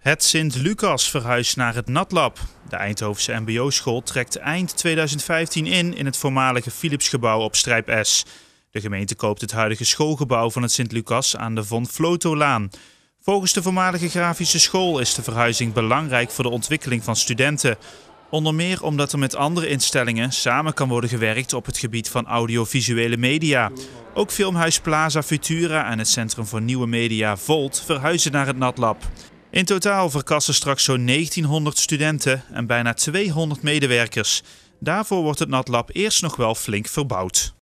Het Sint-Lucas verhuist naar het Natlab. De Eindhovense MBO-school trekt eind 2015 in in het voormalige Philipsgebouw op Strijp S. De gemeente koopt het huidige schoolgebouw van het Sint-Lucas aan de Von Flotolaan. Volgens de voormalige grafische school is de verhuizing belangrijk voor de ontwikkeling van studenten. Onder meer omdat er met andere instellingen samen kan worden gewerkt op het gebied van audiovisuele media. Ook filmhuis Plaza Futura en het Centrum voor Nieuwe Media Volt verhuizen naar het Natlab. In totaal verkassen straks zo'n 1900 studenten en bijna 200 medewerkers. Daarvoor wordt het NatLab eerst nog wel flink verbouwd.